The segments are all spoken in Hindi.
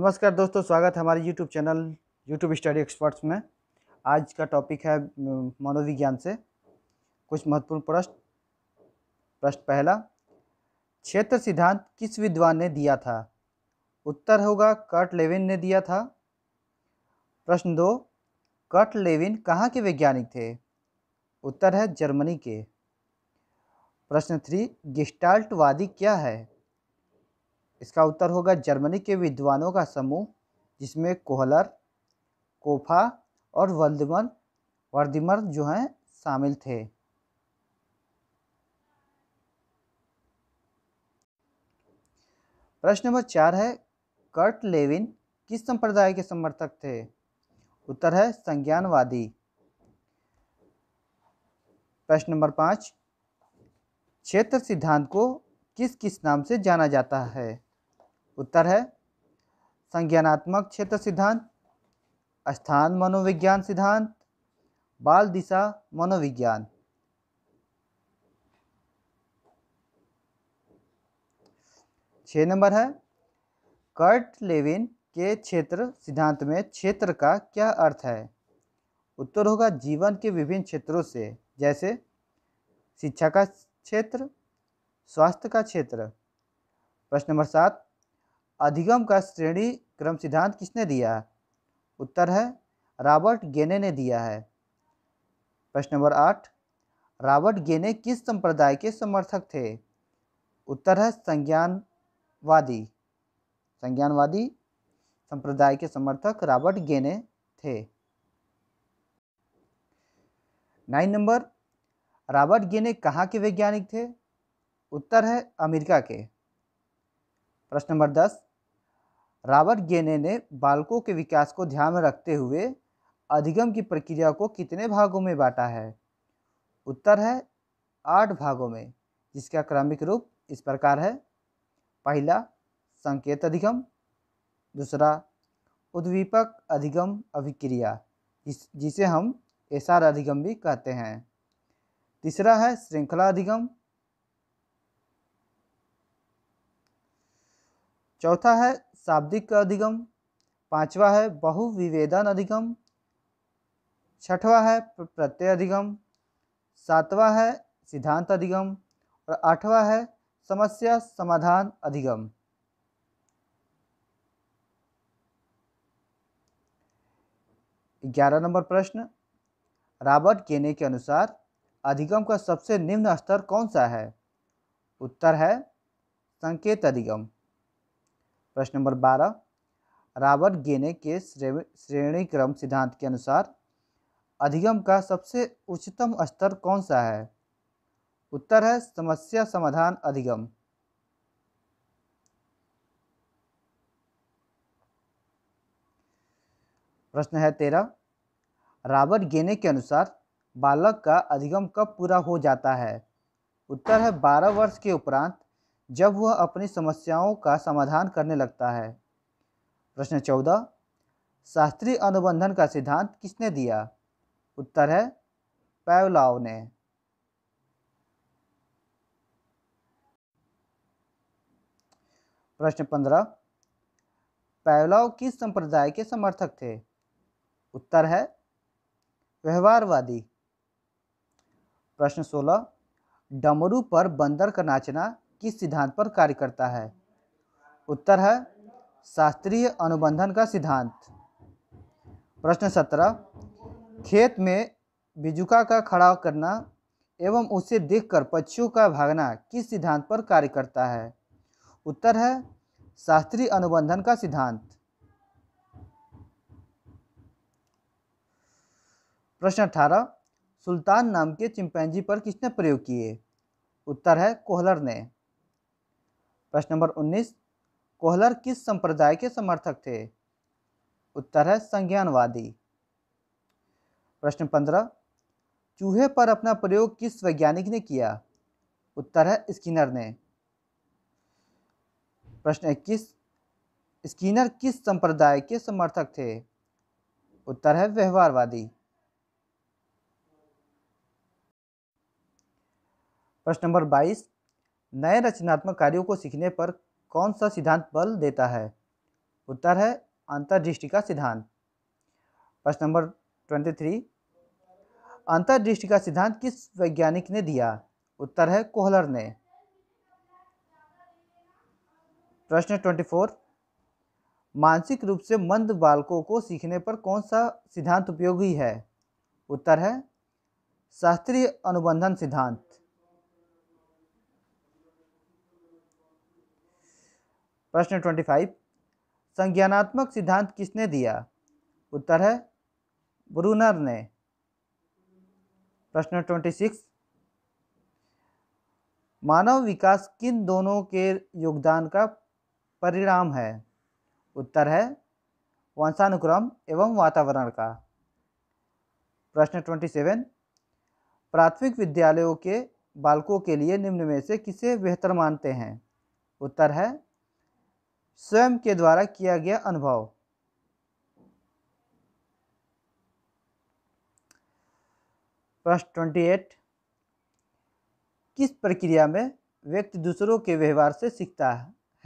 नमस्कार दोस्तों स्वागत है हमारे YouTube channel YouTube study experts में आज का टॉपिक है मनोविज्ञान से कुछ महत्वपूर्ण प्रश्न प्रश्न पहला क्षेत्र सिद्धांत किस विद्वान ने दिया था उत्तर होगा कर्ट लेविन ने दिया था प्रश्न दो कर्ट लेविन कहाँ के वैज्ञानिक थे उत्तर है जर्मनी के प्रश्न थ्री गिस्टाल्टवादी क्या है इसका उत्तर होगा जर्मनी के विद्वानों का समूह जिसमें कोहलर कोफा और वर्दिमर वर्दिमर जो हैं शामिल थे प्रश्न नंबर चार है कर्ट लेविन किस संप्रदाय के समर्थक थे उत्तर है संज्ञानवादी प्रश्न नंबर पाँच क्षेत्र सिद्धांत को किस किस नाम से जाना जाता है उत्तर है संज्ञानात्मक क्षेत्र सिद्धांत स्थान मनोविज्ञान सिद्धांत बाल दिशा मनोविज्ञान छ नंबर है कर्ट लेविन के क्षेत्र सिद्धांत में क्षेत्र का क्या अर्थ है उत्तर होगा जीवन के विभिन्न क्षेत्रों से जैसे शिक्षा का क्षेत्र स्वास्थ्य का क्षेत्र प्रश्न नंबर सात अधिगम का श्रेणी क्रम सिद्धांत किसने दिया उत्तर है रॉबर्ट गेने ने दिया है प्रश्न नंबर आठ रॉबर्ट गेने किस संप्रदाय के समर्थक थे उत्तर है संज्ञानवादी संज्ञानवादी संप्रदाय के समर्थक रॉबर्ट गेने थे नाइन नंबर रॉबर्ट गेने कहाँ के वैज्ञानिक थे उत्तर है अमेरिका के प्रश्न नंबर दस रॉबर्ट गेने ने बालकों के विकास को ध्यान में रखते हुए अधिगम की प्रक्रिया को कितने भागों में बांटा है उत्तर है आठ भागों में जिसका क्रमिक रूप इस प्रकार है पहला संकेत अधिगम दूसरा उद्दीपक अधिगम अभिक्रिया जिस जिसे हम एसआर अधिगम भी कहते हैं तीसरा है श्रृंखला अधिगम चौथा है शाब्दिक अधिगम पांचवा है बहुविवेदन अधिगम छठवा है प्रत्यय अधिगम सातवा है सिद्धांत अधिगम और आठवा है समस्या समाधान अधिगम ग्यारह नंबर प्रश्न रॉबर्ट केने के अनुसार अधिगम का सबसे निम्न स्तर कौन सा है उत्तर है संकेत अधिगम प्रश्न नंबर बारह रॉबर्ट गेने के श्रेणी क्रम सिद्धांत के अनुसार अधिगम का सबसे उच्चतम स्तर कौन सा है उत्तर है समस्या समाधान अधिगम प्रश्न है तेरह रॉबर्ट गेने के अनुसार बालक का अधिगम कब पूरा हो जाता है उत्तर है बारह वर्ष के उपरांत जब वह अपनी समस्याओं का समाधान करने लगता है प्रश्न चौदह शास्त्रीय अनुबंधन का सिद्धांत किसने दिया उत्तर है पैवलाव ने प्रश्न पंद्रह पैवलाव किस संप्रदाय के समर्थक थे उत्तर है व्यवहारवादी प्रश्न सोलह डमरू पर बंदर का नाचना किस सिद्धांत पर कार्य करता है उत्तर है शास्त्रीय अनुबंधन का सिद्धांत प्रश्न सत्रह खेत में बिजुका का खड़ा करना एवं उसे देखकर पक्षियों का भागना किस सिद्धांत पर कार्य करता है उत्तर है शास्त्रीय अनुबंधन का सिद्धांत प्रश्न अठारह सुल्तान नाम के चिंपैंजी पर किसने प्रयोग किए उत्तर है कोहलर ने प्रश्न नंबर उन्नीस कोहलर किस संप्रदाय के समर्थक थे उत्तर है संज्ञानवादी प्रश्न पंद्रह चूहे पर अपना प्रयोग किस वैज्ञानिक ने किया उत्तर है स्किनर ने प्रश्न इक्कीस स्किनर किस संप्रदाय के समर्थक थे उत्तर है व्यवहारवादी प्रश्न नंबर बाईस नए रचनात्मक कार्यों को सीखने पर कौन सा सिद्धांत बल देता है उत्तर है अंतर्दृष्टि का सिद्धांत प्रश्न नंबर ट्वेंटी थ्री अंतर्दृष्टि का सिद्धांत किस वैज्ञानिक ने दिया उत्तर है कोहलर ने प्रश्न ट्वेंटी फोर मानसिक रूप से मंद बालकों को सीखने पर कौन सा सिद्धांत उपयोगी है उत्तर है शास्त्रीय अनुबंधन सिद्धांत प्रश्न ट्वेंटी फाइव संज्ञानात्मक सिद्धांत किसने दिया उत्तर है ब्रूनर ने प्रश्न ट्वेंटी सिक्स मानव विकास किन दोनों के योगदान का परिणाम है उत्तर है वंशानुक्रम एवं वातावरण का प्रश्न ट्वेंटी सेवन प्राथमिक विद्यालयों के बालकों के लिए निम्न में से किसे बेहतर मानते हैं उत्तर है स्वयं के द्वारा किया गया अनुभव प्रश्न ट्वेंटी एट किस प्रक्रिया में व्यक्ति दूसरों के व्यवहार से सीखता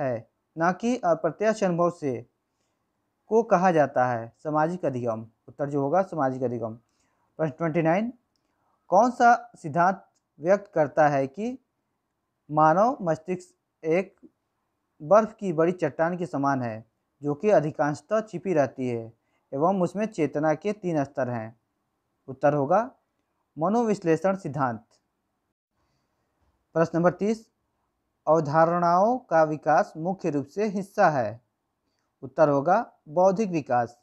है न कि अप्रत्यक्ष अनुभव से को कहा जाता है सामाजिक अधिगम उत्तर जो होगा सामाजिक अधिगम प्रश्न ट्वेंटी नाइन कौन सा सिद्धांत व्यक्त करता है कि मानव मस्तिष्क एक बर्फ़ की बड़ी चट्टान के समान है जो कि अधिकांशतः छिपी रहती है एवं उसमें चेतना के तीन स्तर हैं उत्तर होगा मनोविश्लेषण सिद्धांत प्रश्न नंबर तीस अवधारणाओं का विकास मुख्य रूप से हिस्सा है उत्तर होगा बौद्धिक विकास